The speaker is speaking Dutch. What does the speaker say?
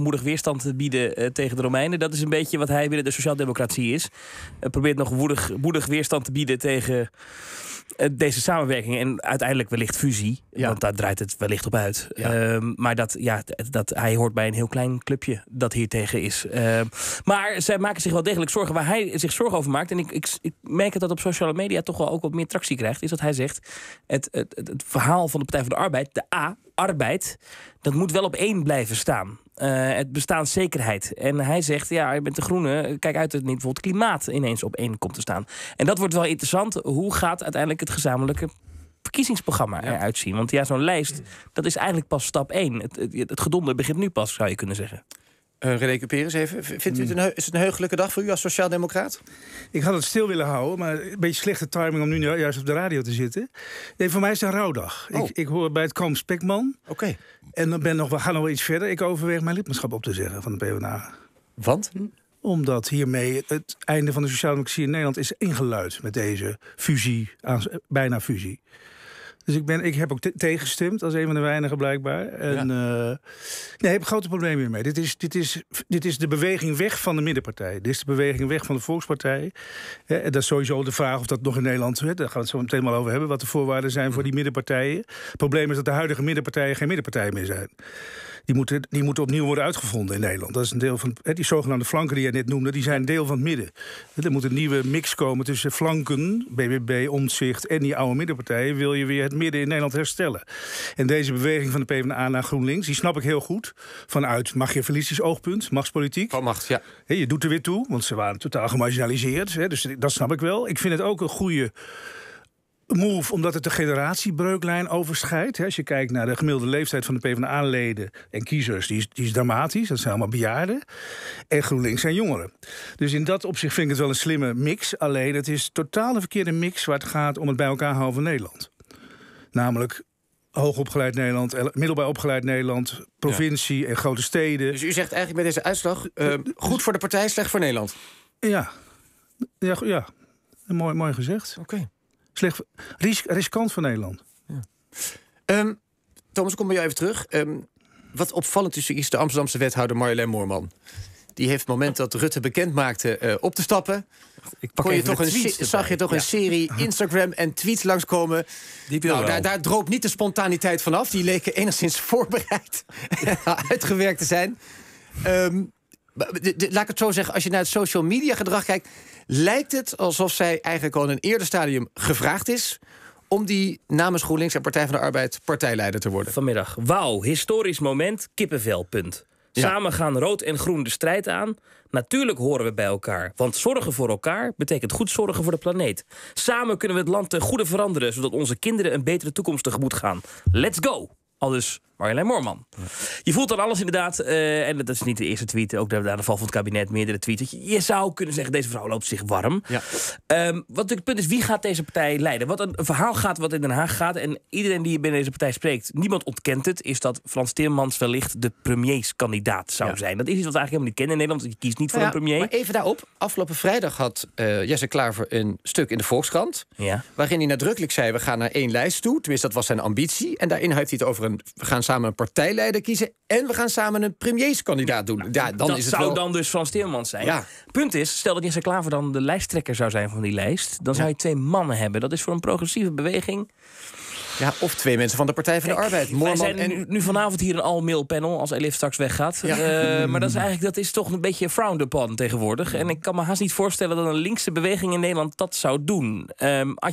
moedig weerstand te bieden eh, tegen de Romeinen. Dat is een beetje wat hij binnen de sociaaldemocratie is. probeert nog woedig, woedig weerstand te bieden tegen eh, deze samenwerking en uiteindelijk wellicht fusie. Ja. Want daar draait het wellicht op uit. Ehm, maar dat, ja, dat, hij hoort bij een heel klein clubje dat hier tegen is. Ehm, maar zij maken zich wel degelijk zorgen waar hij zich zorgen over maakt. En ik, ik, ik merk dat dat op sociale media toch wel ook wat meer tractie krijgt. Is dat hij zegt: het, het, het verhaal van de Partij van de Arbeid, de A, arbeid, dat moet wel op één blijven staan. Eh, het bestaanszekerheid. En hij zegt, ja, je bent de groene, kijk uit dat niet bijvoorbeeld klimaat ineens op één komt te staan. En dat wordt wel interessant. Hoe gaat uiteindelijk het gezamenlijke verkiezingsprogramma ja. eruit zien? Want ja, zo'n lijst, dat is eigenlijk pas stap één. Het, het, het gedonder begint nu pas, zou je kunnen zeggen. Uh, René even. Vindt u het hmm. een, is het een heugelijke dag voor u als sociaaldemocraat? Ik had het stil willen houden, maar een beetje slechte timing om nu juist op de radio te zitten. Nee, voor mij is het een rouwdag. Ik, oh. ik, hoor bij het Kom Spekman. Oké. En dan ben nog, we gaan nog iets verder. Ik overweeg mijn lidmaatschap op te zeggen van de PvdA. Want? Omdat hiermee het einde van de sociaaldemocratie in Nederland is ingeluid met deze fusie, bijna fusie. Dus ik, ben, ik heb ook tegengestemd als een van de weinigen blijkbaar. En ja. Eh, nee, heb grote problemen hiermee. Dit is, dit, is, dit is de beweging weg van de middenpartij. Dit is de beweging weg van de Volkspartij. en dat is sowieso de vraag of dat nog in Nederland... Hè, daar gaan we het zo meteen wel over hebben... wat de voorwaarden zijn voor mhm. die middenpartijen. Het probleem is dat de huidige middenpartijen geen middenpartijen meer zijn die moeten, die moeten opnieuw worden uitgevonden in Nederland. Dat is een deel van, die zogenaamde flanken die jij net noemde, die zijn deel van het midden. er moet een nieuwe mix komen tussen flanken, BBB, Omtzigt en die oude middenpartijen. Wil je weer het midden in Nederland herstellen? En deze beweging van de PvdA naar GroenLinks, die snap ik heel goed. Vanuit machiavellistisch oogpunt, machtspolitiek. Van macht, ja. je doet er weer toe, want ze waren totaal gemarginaliseerd. dus dat snap ik wel. Ik vind het ook een goede move omdat het de generatiebreuklijn overschrijdt. Als je kijkt naar de gemiddelde leeftijd van de PvdA-leden en kiezers, die is, die is dramatisch. Dat zijn allemaal bejaarden. En GroenLinks zijn jongeren. Dus in dat opzicht vind ik het wel een slimme mix. Alleen het is totaal een verkeerde mix waar het gaat om het bij elkaar houden van Nederland. Namelijk hoogopgeleid Nederland, middelbaar opgeleid Nederland, provincie en grote steden. Dus u zegt eigenlijk met deze uitslag: eh, eh, dus- goed voor de partij, slecht voor Nederland. Ja, ja, ja. Mooi, mooi gezegd. Oké slecht, riskant voor Nederland. Ja. Ehm, Thomas, kom bij jou even terug. Ehm, wat opvallend is, is de Amsterdamse wethouder Marjolein Moorman. Die heeft het moment dat Rutte bekend maakte eh, op te stappen. Ik pak je toch een zag je toch een serie Instagram en tweets langskomen. Die nou, daar, daar, droop niet de spontaniteit vanaf. Die leken enigszins voorbereid uitgewerkt te zijn. Ehm, de, laat ik het zo zeggen, als je naar het social media gedrag kijkt, lijkt het alsof zij eigenlijk al in een eerder stadium gevraagd is om die namens GroenLinks en Partij van de Arbeid partijleider te worden. Vanmiddag. Wauw, historisch moment, kippenvel, Samen gaan rood en groen de strijd aan. Natuurlijk horen we bij elkaar. Want zorgen voor elkaar betekent goed zorgen voor de planeet. Samen kunnen we het land ten goede veranderen, zodat onze kinderen een betere toekomst tegemoet gaan. Let's go! dus Marjolein Moorman. Je voelt dan alles inderdaad. Eh, en dat is niet de eerste tweet. Ook daar de val van het kabinet meerdere tweets. Je, zou kunnen zeggen, deze vrouw loopt zich warm. Ja. Um, wat het punt is, wie gaat deze partij leiden? Wat een, verhaal gaat wat in Den Haag gaat. En iedereen die binnen deze partij spreekt, niemand ontkent het. Is dat Frans Timmermans wellicht de premierskandidaat zou zijn. Dat is iets wat we eigenlijk helemaal niet kennen in Nederland. Want je kiest niet voor nou een premier. Maar even daarop. Afgelopen vrijdag had uh, Jesse Klaver een stuk in de Volkskrant. Waarin hij nadrukkelijk zei, we gaan naar één lijst toe. Tenminste, dat was zijn ambitie. En daarin heeft hij het over een we gaan samen een partijleider kiezen. En we gaan samen een premierskandidaat doen. ja, dan dat is het zou dan dus Frans Timmermans zijn. Punt is, stel dat Jesse Klaver dan de lijsttrekker zou zijn van die lijst. Dan zou je twee mannen hebben. Dat is voor een progressieve beweging. Ja, of twee mensen van de Partij van de Arbeid. Moorman zijn en... nu vanavond hier een all-mail panel als Elif straks weggaat. Eh, maar dat is eigenlijk dat is toch een beetje frowned upon tegenwoordig. En ik kan me haast niet voorstellen dat een linkse beweging in Nederland dat zou doen. Ehm,